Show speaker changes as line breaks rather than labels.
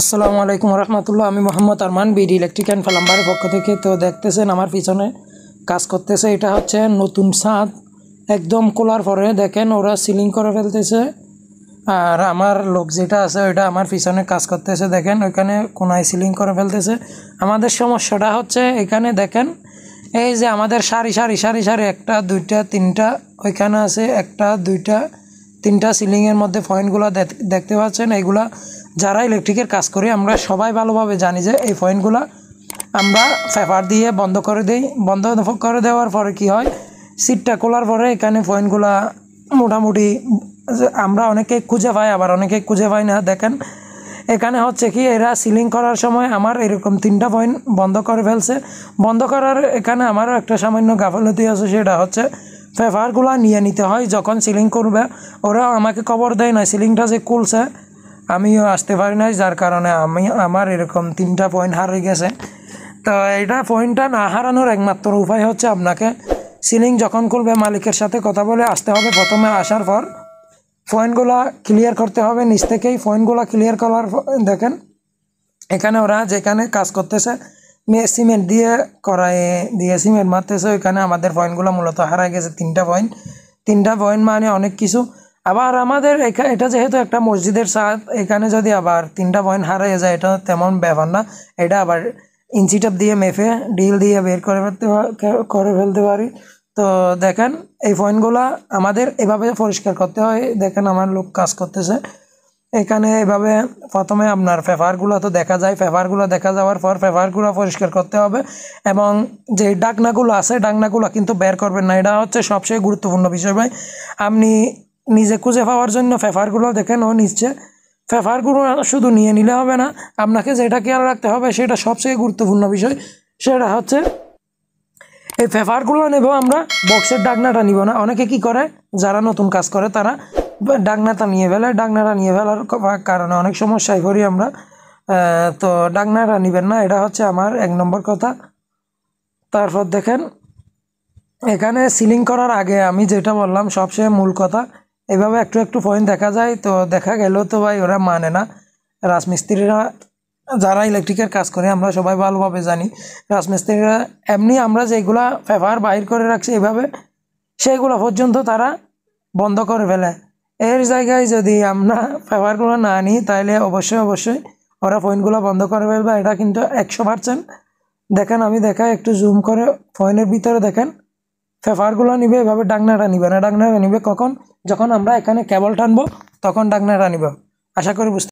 আসসালামু আলাইকুম রহমতুল্লাহ আমি Mohammad Arman BD electric and প্লাম্বারের পক্ষ থেকে তো দেখতেছেন আমার পিছনে কাজ করতেছে এটা হচ্ছে নতুন ছাদ একদম কোলার পরে দেখেন ওরা সিলিং করে ফেলতেছে আর আমার লোক যেটা আছে ওইটা আমার পিছনে কাজ করতেছে দেখেন ওইখানে কোনায় সিলিং করে ফেলতেছে আমাদের সমস্যাটা হচ্ছে এখানে দেখেন এই যে আমাদের সারি সারি সারি সারি একটা দুইটা তিনটা ওইখানে আছে একটা দুইটা তিনটা সিলিংয়ের মধ্যে ফয়েন্টগুলো দেখতে পাচ্ছেন এগুলা যারা ইলেকট্রিকের কাজ করি আমরা সবাই ভালোভাবে জানি যে এই ফয়েন্টগুলো আমরা ফেফার দিয়ে বন্ধ করে দিই বন্ধ করে দেওয়ার পরে কি হয় সিটটা খোলার পরে এখানে ফয়েন্টগুলো মোটামুটি আমরা অনেকে খুঁজে পাই আবার অনেকে খুঁজে পাই না দেখেন এখানে হচ্ছে কি এরা সিলিং করার সময় আমার এরকম তিনটা পয়েন্ট বন্ধ করে ফেলছে বন্ধ করার এখানে আমারও একটা সামান্য গাফলতি আছে সেটা হচ্ছে ফেভারগুলা নিয়ে নিতে হয় যখন সিলিং করবে ওরা আমাকে খবর দেয় না সিলিংটা যে খুলছে আমিও আসতে পারি নাই যার কারণে আমি আমার এরকম তিনটা পয়েন্ট হারিয়ে গেছে তো এটা পয়েন্টটা না হারানোর একমাত্র উপায় হচ্ছে আপনাকে সিলিং যখন খুলবে মালিকের সাথে কথা বলে আসতে হবে প্রথমে আসার পর পয়েন্টগুলো ক্লিয়ার করতে হবে নিচ থেকেই পয়েন্টগুলো ক্লিয়ার করার দেখেন এখানে ওরা যেখানে কাজ করতেছে সিমেন্ট দিয়ে করায় দিয়ে সিমেন্ট মারতেছে ওইখানে আমাদের পয়েন্টগুলো মূলত হারা গেছে তিনটা পয়েন্ট তিনটা পয়েন্ট মানে অনেক কিছু আবার আমাদের এটা যেহেতু একটা মসজিদের সাথ এখানে যদি আবার তিনটা পয়েন্ট হারিয়ে যায় এটা তেমন ব্যাপার না এটা আবার ইঞ্চিটাপ দিয়ে মেফে ডিল দিয়ে বের করে ফেলতে করে ফেলতে পারি তো দেখেন এই পয়েন্টগুলো আমাদের এভাবে পরিষ্কার করতে হয় দেখেন আমার লোক কাজ করতেছে এখানে এভাবে প্রথমে আপনার পেপারগুলো তো দেখা যায় পেপারগুলো দেখা যাওয়ার পর পেপারগুলো পরিষ্কার করতে হবে এবং যে ডাকনাগুলো আছে ডাকনাগুলো কিন্তু বের করবেন না এটা হচ্ছে সবচেয়ে গুরুত্বপূর্ণ বিষয় ভাই আপনি নিজে খুঁজে পাওয়ার জন্য পেপারগুলো দেখে নো নিচ্ছে পেপারগুলো শুধু নিয়ে নিলে হবে না আপনাকে যেটা খেয়াল রাখতে হবে সেটা সবচেয়ে গুরুত্বপূর্ণ বিষয় সেটা হচ্ছে এই পেপারগুলো নেব আমরা বক্সের ডাকনাটা নিব না অনেকে কি করে যারা নতুন কাজ করে তারা ডাকনাটা নিয়ে ফেলায় ডাকনাটা নিয়ে ফেলার কারণে অনেক সমস্যায় পড়ি আমরা তো ডাকনাটা নিবেন না এটা হচ্ছে আমার এক নম্বর কথা তারপর দেখেন এখানে সিলিং করার আগে আমি যেটা বললাম সবচেয়ে মূল কথা এভাবে একটু একটু পয়েন্ট দেখা যায় তো দেখা গেল তো ভাই ওরা মানে না রাজমিস্ত্রিরা যারা ইলেকট্রিকের কাজ করে আমরা সবাই ভালোভাবে জানি রাজমিস্ত্রিরা এমনি আমরা যেগুলা ফেভার বাইর করে রাখছি এভাবে সেইগুলো পর্যন্ত তারা বন্ধ করে ফেলে এর জায়গায় যদি আমরা ফেভারগুলো না নিই তাহলে অবশ্যই অবশ্যই ওরা ফোনগুলো বন্ধ করে ফেলবে এটা কিন্তু একশো পার্সেন্ট দেখেন আমি দেখা একটু জুম করে ফোনের ভিতরে দেখেন ফেভারগুলো নিবে এভাবে ডাকনাটা নিবে না ডাকনাটা নিবে কখন যখন আমরা এখানে কেবল টানবো তখন ডাকনাটা নিব আশা করি বুঝতে